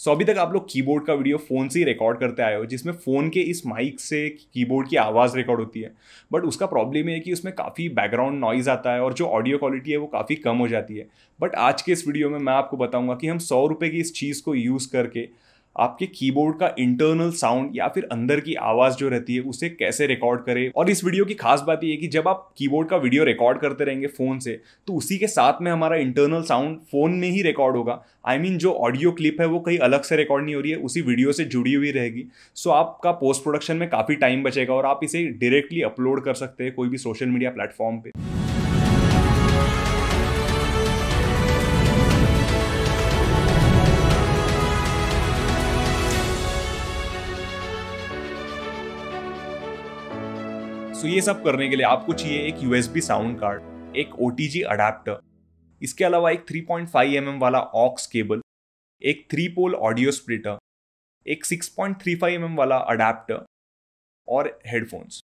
सो so, अभी तक आप लोग कीबोर्ड का वीडियो फ़ोन से ही रिकॉर्ड करते आए हो जिसमें फ़ोन के इस माइक से कीबोर्ड की आवाज़ रिकॉर्ड होती है बट उसका प्रॉब्लम है कि उसमें काफ़ी बैकग्राउंड नॉइज आता है और जो ऑडियो क्वालिटी है वो काफ़ी कम हो जाती है बट आज के इस वीडियो में मैं आपको बताऊँगा कि हम सौ रुपये की इस चीज़ को यूज़ करके आपके कीबोर्ड का इंटरनल साउंड या फिर अंदर की आवाज़ जो रहती है उसे कैसे रिकॉर्ड करें और इस वीडियो की खास बात यह है कि जब आप कीबोर्ड का वीडियो रिकॉर्ड करते रहेंगे फ़ोन से तो उसी के साथ में हमारा इंटरनल साउंड फ़ोन में ही रिकॉर्ड होगा आई I मीन mean, जो ऑडियो क्लिप है वो कहीं अलग से रिकॉर्ड नहीं हो रही है उसी वीडियो से जुड़ी हुई रहेगी सो आपका पोस्ट प्रोडक्शन में काफ़ी टाइम बचेगा और आप इसे डायरेक्टली अपलोड कर सकते हैं कोई भी सोशल मीडिया प्लेटफॉर्म पर सो ये सब करने के लिए आपको चाहिए एक यूएसबी साउंड कार्ड एक ओ टी इसके अलावा एक 3.5 पॉइंट mm वाला ऑक्स केबल एक थ्री पोल ऑडियो स्प्लिटर एक 6.35 पॉइंट mm वाला अडाप्टर और हेडफोन्स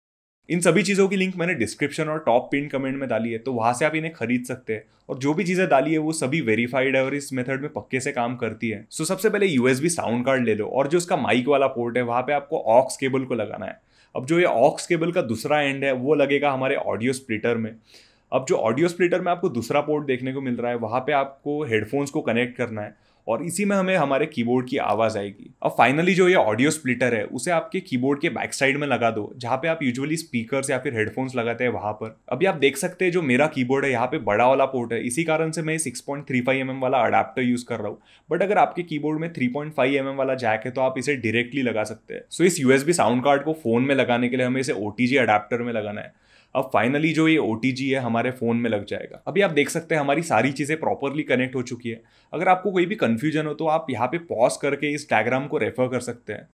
इन सभी चीज़ों की लिंक मैंने डिस्क्रिप्शन और टॉप पिन कमेंट में डाली है तो वहाँ से आप इन्हें खरीद सकते हैं और जो भी चीज़ें डाली है वो सभी वेरीफाइड है और इस मेथड में पक्के से काम करती है सो so, सबसे पहले यूएसबी साउंड कार्ड ले लो और जो उसका माइक वाला पोर्ट है वहाँ पे आपको ऑक्स केबल को लगाना है अब जो ये ऑक्स केबल का दूसरा एंड है वो लगेगा हमारे ऑडियो स्प्लिटर में अब जो ऑडियो स्प्लिटर में आपको दूसरा पोर्ट देखने को मिल रहा है वहाँ पे आपको हेडफोन्स को कनेक्ट करना है और इसी में हमें हमारे कीबोर्ड की आवाज़ आएगी और फाइनली जो ये ऑडियो स्प्लिटर है उसे आपके कीबोर्ड के बैक साइड में लगा दो जहाँ पे आप यूजुअली स्पीकर या फिर हेडफोन्स लगाते हैं वहाँ पर अभी आप देख सकते हैं जो मेरा कीबोर्ड है यहाँ पे बड़ा वाला पोर्ट है इसी कारण से मैं six point three five M वाला अडाप्टर यूज कर रहा हूँ बट अगर आपके कीबोर्ड में थ्री पॉइंट फाइव एम वाला जैक है तो आप इसे डायरेक्टली लगा सकते हैं सो so, इस यूएसबी साउंड कार्ड को फोन में लगाने के लिए हमें इसे ओ अडाप्टर में लगाना है अब फाइनली जो ये ओ है हमारे फ़ोन में लग जाएगा अभी आप देख सकते हैं हमारी सारी चीज़ें प्रॉपरली कनेक्ट हो चुकी है अगर आपको कोई भी कन्फ्यूजन हो तो आप यहाँ पे पॉज करके इस डायग्राम को रेफर कर सकते हैं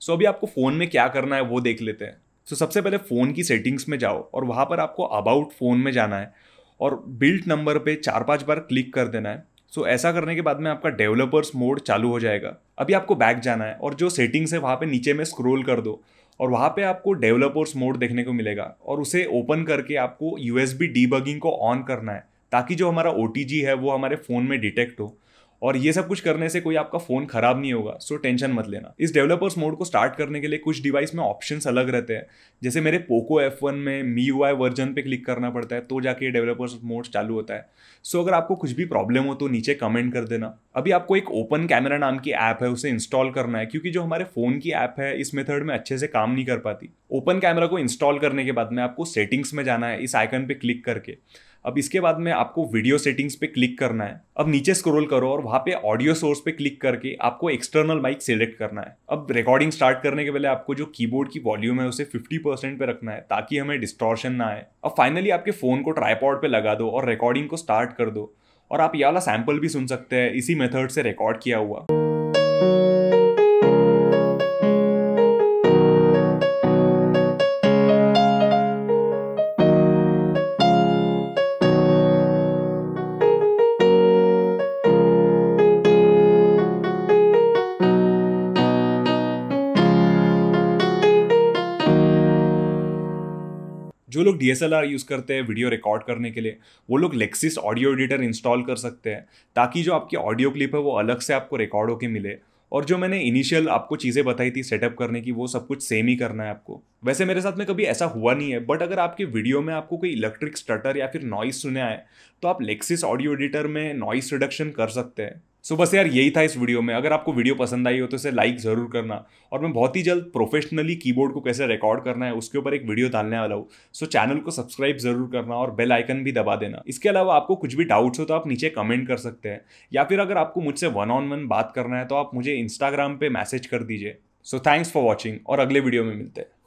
सो so, अभी आपको फ़ोन में क्या करना है वो देख लेते हैं सो so, सबसे पहले फ़ोन की सेटिंग्स में जाओ और वहाँ पर आपको अबाउट फ़ोन में जाना है और बिल्ट नंबर पे चार पांच बार क्लिक कर देना है सो so, ऐसा करने के बाद में आपका डेवलपर्स मोड चालू हो जाएगा अभी आपको बैक जाना है और जो सेटिंग्स है वहाँ पे नीचे में स्क्रोल कर दो और वहाँ पे आपको डेवलपर्स मोड देखने को मिलेगा और उसे ओपन करके आपको यू एस को ऑन करना है ताकि जो हमारा ओ है वो हमारे फ़ोन में डिटेक्ट हो और ये सब कुछ करने से कोई आपका फ़ोन ख़राब नहीं होगा सो टेंशन मत लेना इस डेवलपर्स मोड को स्टार्ट करने के लिए कुछ डिवाइस में ऑप्शंस अलग रहते हैं जैसे मेरे पोको एफ वन में मी यू आई वर्जन पे क्लिक करना पड़ता है तो जाके ये डेवलपर्स मोड चालू होता है सो so, अगर आपको कुछ भी प्रॉब्लम हो तो नीचे कमेंट कर देना अभी आपको एक ओपन कैमरा नाम की ऐप है उसे इंस्टॉल करना है क्योंकि जो हमारे फ़ोन की ऐप है इस मेथड में अच्छे से काम नहीं कर पाती ओपन कैमरा को इंस्टॉल करने के बाद में आपको सेटिंग्स में जाना है इस आइकन पर क्लिक करके अब इसके बाद में आपको वीडियो सेटिंग्स पे क्लिक करना है अब नीचे स्क्रॉल करो और वहाँ पे ऑडियो सोर्स पे क्लिक करके आपको एक्सटर्नल माइक सेलेक्ट करना है अब रिकॉर्डिंग स्टार्ट करने के पहले आपको जो कीबोर्ड की वॉल्यूम है उसे 50 परसेंट पे रखना है ताकि हमें डिस्टॉर्शन ना आए अब फाइनली आपके फ़ोन को ट्राईपॉड पे लगा दो और रिकॉर्डिंग को स्टार्ट कर दो और आप ये वाला सैम्पल भी सुन सकते हैं इसी मेथड से रिकॉर्ड किया हुआ जो लोग डी यूज़ करते हैं वीडियो रिकॉर्ड करने के लिए वो लोग लेक्सिस ऑडियो एडिटर इंस्टॉल कर सकते हैं ताकि जो आपकी ऑडियो क्लिप है वो अलग से आपको रिकॉर्ड होकर मिले और जो मैंने इनिशियल आपको चीज़ें बताई थी सेटअप करने की वो सब कुछ सेम ही करना है आपको वैसे मेरे साथ में कभी ऐसा हुआ नहीं है बट अगर आपके वीडियो में आपको कोई इलेक्ट्रिक स्टटर या फिर नॉइस सुने आए तो आप लेक्सिस ऑडियो एडिटर में नॉइस रिडक्शन कर सकते हैं सो so, बस यार यही था इस वीडियो में अगर आपको वीडियो पसंद आई हो तो इसे लाइक ज़रूर करना और मैं बहुत ही जल्द प्रोफेशनली कीबोर्ड को कैसे रिकॉर्ड करना है उसके ऊपर एक वीडियो डालने वाला हूँ सो so, चैनल को सब्सक्राइब ज़रूर करना और बेल आइकन भी दबा देना इसके अलावा आपको कुछ भी डाउट्स हो तो आप नीचे कमेंट कर सकते हैं या फिर अगर आपको मुझसे वन ऑन वन बात करना है तो आप मुझे इंस्टाग्राम पर मैसेज कर दीजिए सो थैंक्स फॉर वॉचिंग और अगले वीडियो में मिलते हैं